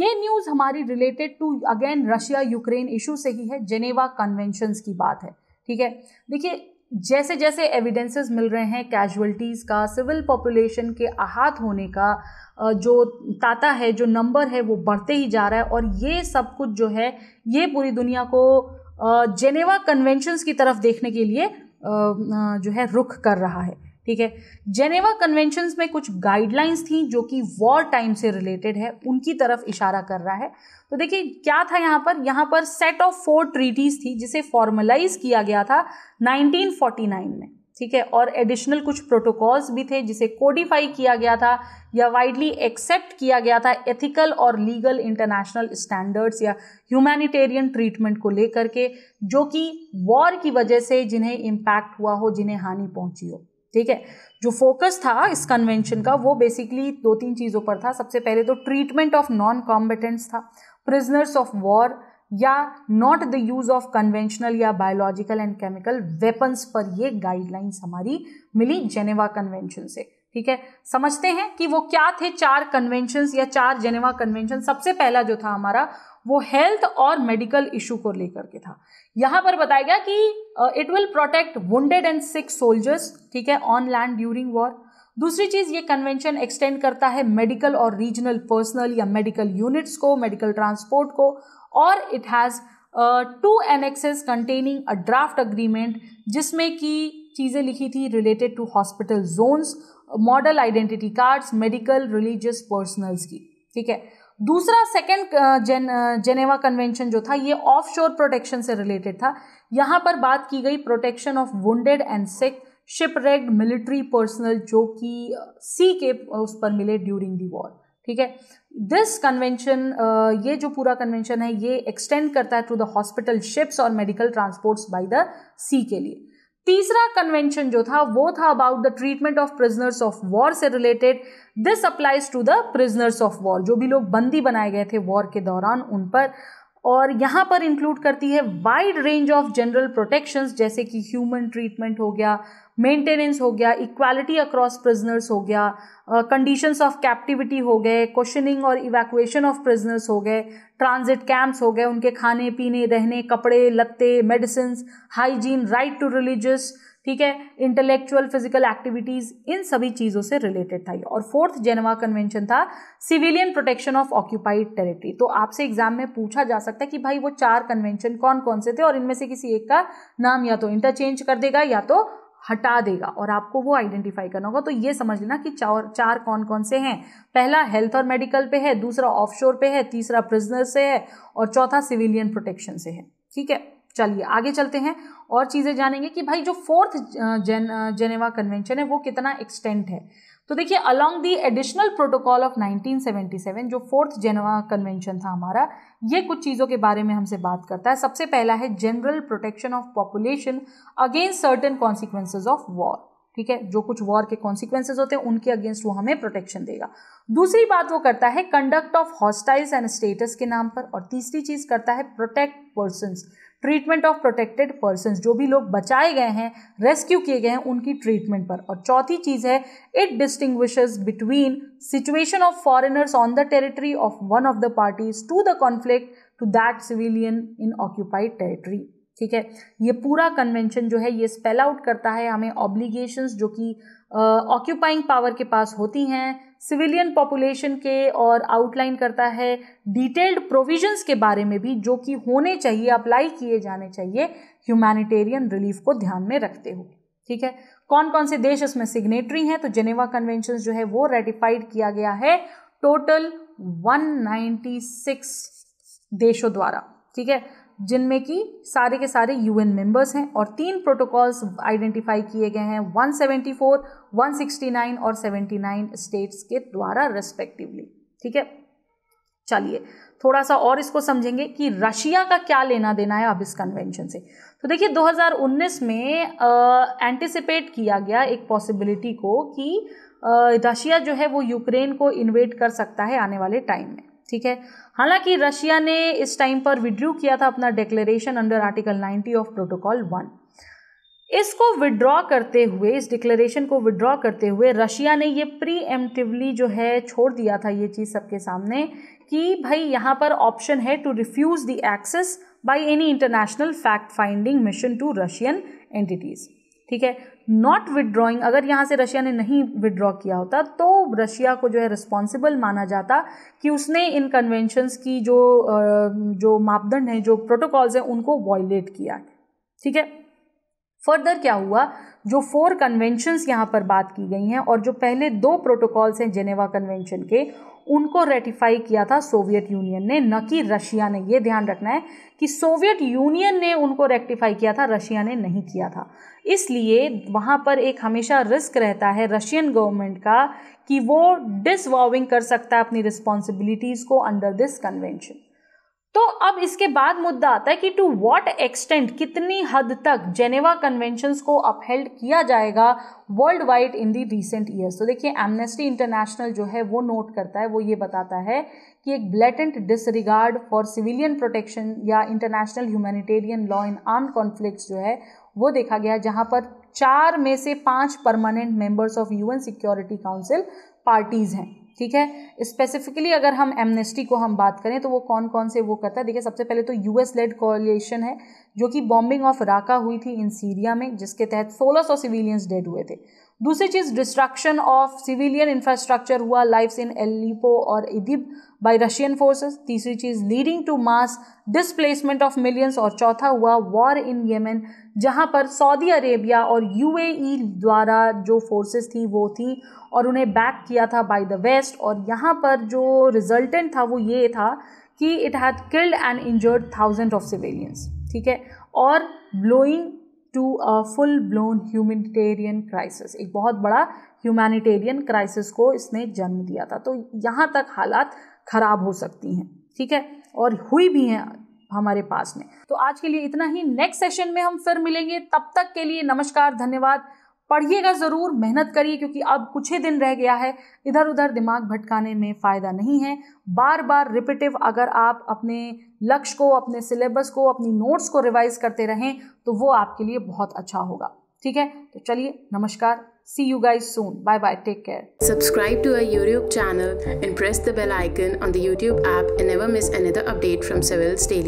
ये न्यूज़ हमारी related to again Russia Ukraine issue से ही है जेनेवा कन्वेंशन की बात है ठीक है देखिए जैसे जैसे एविडेंसेस मिल रहे हैं कैजुअलिटीज़ का सिविल पॉपुलेशन के आहत होने का जो ताता है जो नंबर है वो बढ़ते ही जा रहा है और ये सब कुछ जो है ये पूरी दुनिया को जेनेवा कन्वेंशन की तरफ देखने के लिए जो है रुख कर रहा है ठीक है जेनेवा कन्वेंशन में कुछ गाइडलाइंस थी जो कि वॉर टाइम से रिलेटेड है उनकी तरफ इशारा कर रहा है तो देखिए क्या था यहाँ पर यहाँ पर सेट ऑफ फोर ट्रीटीज थी जिसे फॉर्मलाइज किया गया था 1949 में ठीक है और एडिशनल कुछ प्रोटोकॉल्स भी थे जिसे कोडिफाई किया गया था या वाइडली एक्सेप्ट किया गया था एथिकल और लीगल इंटरनेशनल स्टैंडर्ड्स या ह्यूमैनिटेरियन ट्रीटमेंट को लेकर के जो कि वॉर की वजह से जिन्हें इम्पैक्ट हुआ हो जिन्हें हानि पहुंची हो ठीक है जो फोकस था इस कन्वेंशन का वो बेसिकली दो तीन चीज़ों पर था सबसे पहले तो ट्रीटमेंट ऑफ नॉन कॉम्बिटेंट्स था प्रिजनर्स ऑफ वॉर या not the use of conventional या बायोलॉजिकल एंड केमिकल वेपन्स पर ये गाइडलाइंस हमारी मिली जेनेवा कन्वेंशन से ठीक है समझते हैं कि वो क्या थे चार कन्वेंशन या चार जेनेवा कन्वेंशन सबसे पहला जो था हमारा वो हेल्थ और मेडिकल इशू को लेकर के था यहां पर बताया गया कि it will protect wounded and sick soldiers ठीक है ऑन लैंड ड्यूरिंग वॉर दूसरी चीज ये कन्वेंशन एक्सटेंड करता है मेडिकल और रीजनल पर्सनल या मेडिकल यूनिट्स को मेडिकल ट्रांसपोर्ट को और it has two annexes containing a draft agreement जिसमें कि चीज़ें लिखी थी related to hospital zones model identity cards medical religious personnels की ठीक है दूसरा सेकेंड जेन जेनेवा कन्वेंशन जो था ये ऑफशोर प्रोटेक्शन से रिलेटेड था यहाँ पर बात की गई protection of wounded and sick shipwrecked military personnel जो कि सी के उस पर मिले ड्यूरिंग दी वॉर ठीक है दिस कन्वेंशन ये जो पूरा कन्वेंशन है ये एक्सटेंड करता है टू द हॉस्पिटल शिप्स और medical transports by the sea के लिए तीसरा कन्वेंशन जो था वो था about the treatment of prisoners of war से related this applies to the prisoners of war जो भी लोग बंदी बनाए गए थे वॉर के दौरान उन पर और यहाँ पर इंक्लूड करती है wide range of general protections जैसे कि ह्यूमन ट्रीटमेंट हो गया मेंटेनेंस हो गया इक्वालिटी अक्रॉस प्रिजनर्स हो गया कंडीशंस ऑफ कैप्टिविटी हो गए क्वेश्चनिंग और इवैक्यूएशन ऑफ प्रिजनर्स हो गए ट्रांजिट कैंप्स हो गए उनके खाने पीने रहने कपड़े लत्ते medicine hygiene right to religious ठीक है इंटेलेक्चुअल फिजिकल एक्टिविटीज इन सभी चीज़ों से रिलेटेड था ये और फोर्थ जेनवा कन्वेंशन था civilian protection of occupied territory तो आपसे एग्जाम में पूछा जा सकता है कि भाई वो चार कन्वेंशन कौन कौन से थे और इनमें से किसी एक का नाम या तो इंटरचेंज कर देगा या तो हटा देगा और आपको वो आइडेंटिफाई करना होगा तो ये समझ लेना कि चार चार कौन कौन से हैं पहला हेल्थ और मेडिकल पे है दूसरा ऑफशोर पे है तीसरा प्रिजनर से है और चौथा सिविलियन प्रोटेक्शन से है ठीक है चलिए आगे चलते हैं और चीज़ें जानेंगे कि भाई जो फोर्थ जेन जेनेवा कन्वेंशन है वो कितना एक्सटेंट है तो देखिए along the additional protocol of 1977 जो फोर्थ जेनेवा कन्वेंशन था हमारा ये कुछ चीज़ों के बारे में हमसे बात करता है सबसे पहला है general protection of population against certain consequences of war ठीक है जो कुछ वॉर के कॉन्सिक्वेंसेज होते हैं उनके अगेंस्ट वो हमें प्रोटेक्शन देगा दूसरी बात वो करता है conduct of hostiles and status के नाम पर और तीसरी चीज करता है protect person treatment of protected person जो भी लोग बचाए गए हैं रेस्क्यू किए गए हैं उनकी ट्रीटमेंट पर और चौथी चीज़ है it distinguish between situation of foreigners on the territory of one of the parties to the conflict to that civilian in occupied territory ठीक है ये पूरा कन्वेंशन जो है ये स्पेल आउट करता है हमें ऑब्लिगेशंस जो कि ऑक्यूपाइंग पावर के पास होती हैं सिविलियन पॉपुलेशन के और आउटलाइन करता है डिटेल्ड प्रोविजंस के बारे में भी जो कि होने चाहिए अप्लाई किए जाने चाहिए ह्यूमैनिटेरियन रिलीफ को ध्यान में रखते हुए ठीक है कौन कौन से देश इसमें सिग्नेटरी हैं तो जेनेवा कन्वेंशन जो है वो रेटिफाइड किया गया है टोटल 196 देशों द्वारा ठीक है जिनमें कि सारे के सारे यूएन मेंबर्स हैं और तीन प्रोटोकॉल्स आइडेंटिफाई किए गए हैं 174, 169 और 79 स्टेट्स के द्वारा रेस्पेक्टिवली ठीक है चलिए थोड़ा सा और इसको समझेंगे कि रशिया का क्या लेना देना है अब इस कन्वेंशन से तो देखिए 2019 में एंटिसिपेट किया गया एक पॉसिबिलिटी को कि रशिया जो है वो यूक्रेन को इन्वेट कर सकता है आने वाले टाइम में ठीक है हालांकि रशिया ने इस टाइम पर विड्रू किया था अपना declaration under article 90 of protocol one इसको विड्रॉ करते हुए इस डिक्लेरेशन को विड्रॉ करते हुए रशिया ने ये प्री एमटिवली जो है छोड़ दिया था ये चीज़ सबके सामने कि भाई यहाँ पर ऑप्शन है to refuse the access by any international fact finding mission to Russian entities ठीक है नॉट विदड्रॉइंग अगर यहाँ से रशिया ने नहीं विदड्रॉ किया होता तो रशिया को जो है रिस्पॉन्सिबल माना जाता कि उसने इन कन्वेंशंस की जो जो मापदंड हैं जो प्रोटोकॉल्स हैं उनको वॉयलेट किया ठीक है फर्दर क्या हुआ जो फोर कन्वेंशंस यहाँ पर बात की गई हैं और जो पहले दो प्रोटोकॉल्स हैं जेनेवा कन्वेंशन के उनको रेटिफाई किया था सोवियत यूनियन ने न कि रशिया ने ये ध्यान रखना है कि सोवियत यूनियन ने उनको रेक्टिफाई किया था रशिया ने नहीं किया था इसलिए वहाँ पर एक हमेशा रिस्क रहता है रशियन गवर्नमेंट का कि वो डिसवॉविंग कर सकता है अपनी रिस्पॉन्सिबिलिटीज़ को अंडर दिस कन्वेंशन तो अब इसके बाद मुद्दा आता है कि टू व्हाट एक्सटेंट कितनी हद तक जेनेवा कन्वेंशंस को अपहेल्ड किया जाएगा world wide in the recent years तो देखिए एमनेस्टी इंटरनेशनल जो है वो नोट करता है वो ये बताता है कि एक blatant disregard for civilian protection या international humanitarian law in arm conflict जो है वो देखा गया जहाँ पर चार में से पाँच permanent members of UN security council parties हैं ठीक है स्पेसिफिकली अगर हम एमनेस्टी को हम बात करें तो वो कौन कौन से वो करता है देखिए सबसे पहले तो यूएस लेड कोलिएशन है जो कि बॉम्बिंग ऑफ राका हुई थी इन सीरिया में जिसके तहत 1600 सिविलियंस डेड हुए थे दूसरी चीज़ डिस्ट्रक्शन ऑफ सिविलियन इंफ्रास्ट्रक्चर हुआ लाइफ इन एलिपो और इदिब बाय रशियन फोर्सेस तीसरी चीज़ leading to mass displacement of millions और चौथा हुआ वॉर इन येमेन जहां पर सऊदी अरेबिया और यूएई e द्वारा जो फोर्सेस थी वो थी और उन्हें बैक किया था बाय द वेस्ट और यहाँ पर जो रिजल्टेंट था वो ये था कि it had killed and injured thousand of civilians ठीक है और blowing a full blown humanitarian crisis एक बहुत बड़ा ह्यूमैनिटेरियन क्राइसिस को इसने जन्म दिया था तो यहाँ तक हालात ख़राब हो सकती हैं ठीक है और हुई भी हैं हमारे पास में तो आज के लिए इतना ही नेक्स्ट सेशन में हम फिर मिलेंगे तब तक के लिए नमस्कार धन्यवाद पढ़िएगा ज़रूर मेहनत करिए क्योंकि अब कुछ ही दिन रह गया है इधर उधर दिमाग भटकाने में फ़ायदा नहीं है बार बार रिपीटिव अगर आप अपने लक्ष्य को अपने सिलेबस को अपनी नोट्स को रिवाइज करते रहें तो वो आपके लिए बहुत अच्छा होगा ठीक है तो चलिए नमस्कार see you guys soon bye bye take care subscribe to our YouTube channel and press the bell icon on the YouTube app and never miss another update from civil state